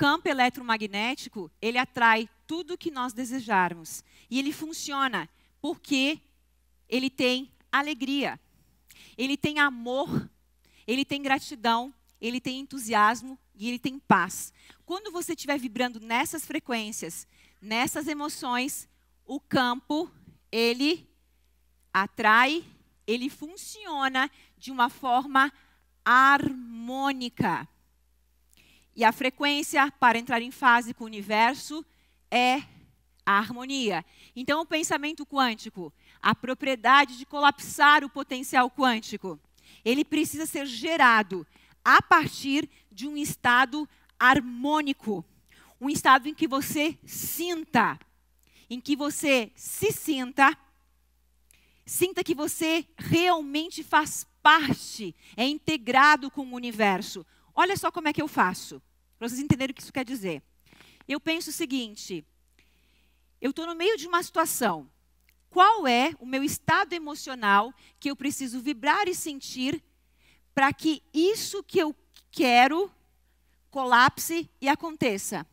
campo eletromagnético, ele atrai tudo o que nós desejarmos. E ele funciona porque ele tem alegria, ele tem amor, ele tem gratidão, ele tem entusiasmo e ele tem paz. Quando você estiver vibrando nessas frequências, nessas emoções, o campo, ele atrai, ele funciona de uma forma harmônica. E a frequência para entrar em fase com o universo é a harmonia. Então, o pensamento quântico, a propriedade de colapsar o potencial quântico, ele precisa ser gerado a partir de um estado harmônico, um estado em que você sinta, em que você se sinta, sinta que você realmente faz parte, é integrado com o universo. Olha só como é que eu faço. Para vocês entenderem o que isso quer dizer. Eu penso o seguinte: eu estou no meio de uma situação. Qual é o meu estado emocional que eu preciso vibrar e sentir para que isso que eu quero colapse e aconteça?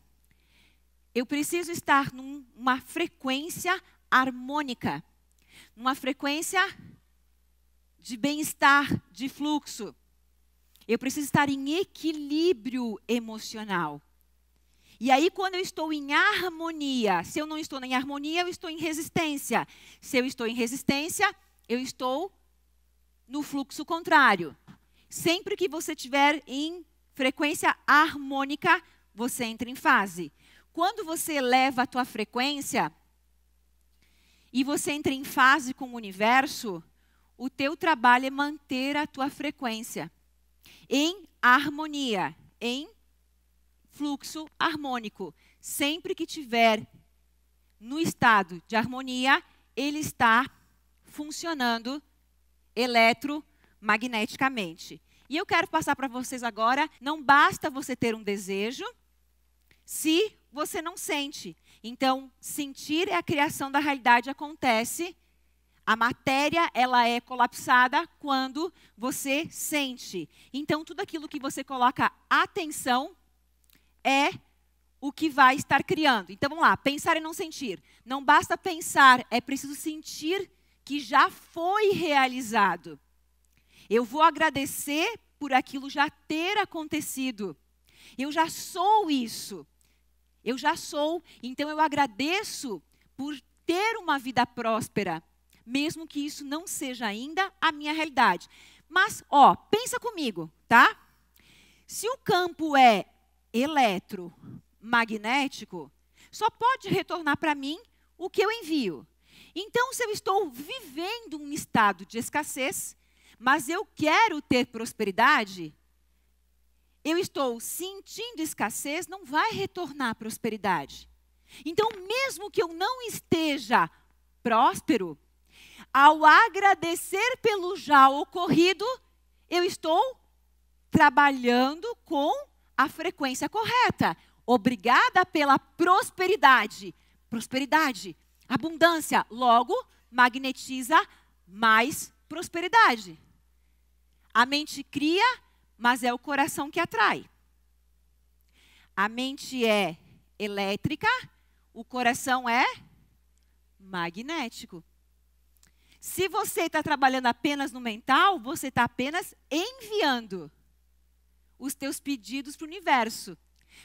Eu preciso estar numa frequência harmônica, numa frequência de bem-estar, de fluxo. Eu preciso estar em equilíbrio emocional. E aí, quando eu estou em harmonia, se eu não estou em harmonia, eu estou em resistência. Se eu estou em resistência, eu estou no fluxo contrário. Sempre que você estiver em frequência harmônica, você entra em fase. Quando você eleva a tua frequência e você entra em fase com o universo, o teu trabalho é manter a tua frequência em harmonia, em fluxo harmônico. Sempre que tiver no estado de harmonia, ele está funcionando eletromagneticamente. E eu quero passar para vocês agora, não basta você ter um desejo se você não sente. Então, sentir é a criação da realidade acontece a matéria, ela é colapsada quando você sente. Então, tudo aquilo que você coloca atenção é o que vai estar criando. Então, vamos lá, pensar e não sentir. Não basta pensar, é preciso sentir que já foi realizado. Eu vou agradecer por aquilo já ter acontecido. Eu já sou isso. Eu já sou, então eu agradeço por ter uma vida próspera mesmo que isso não seja ainda a minha realidade. Mas, ó, pensa comigo, tá? Se o campo é eletromagnético, só pode retornar para mim o que eu envio. Então, se eu estou vivendo um estado de escassez, mas eu quero ter prosperidade, eu estou sentindo escassez, não vai retornar prosperidade. Então, mesmo que eu não esteja próspero, ao agradecer pelo já ocorrido, eu estou trabalhando com a frequência correta. Obrigada pela prosperidade. Prosperidade, abundância, logo magnetiza mais prosperidade. A mente cria, mas é o coração que atrai. A mente é elétrica, o coração é magnético. Se você está trabalhando apenas no mental, você está apenas enviando os teus pedidos para o universo,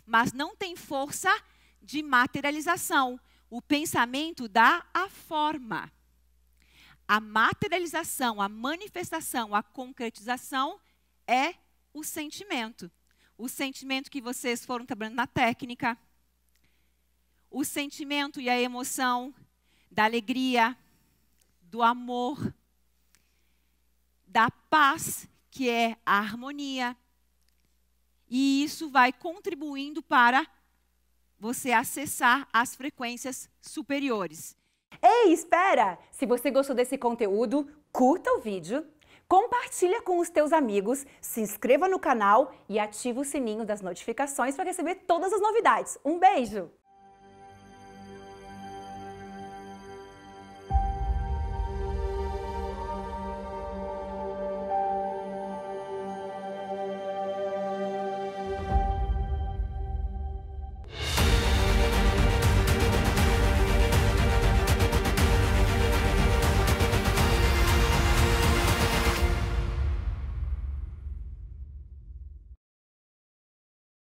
mas não tem força de materialização. O pensamento dá a forma. A materialização, a manifestação, a concretização é o sentimento. O sentimento que vocês foram trabalhando na técnica. O sentimento e a emoção da alegria, do amor, da paz, que é a harmonia. E isso vai contribuindo para você acessar as frequências superiores. Ei, espera! Se você gostou desse conteúdo, curta o vídeo, compartilha com os teus amigos, se inscreva no canal e ativa o sininho das notificações para receber todas as novidades. Um beijo!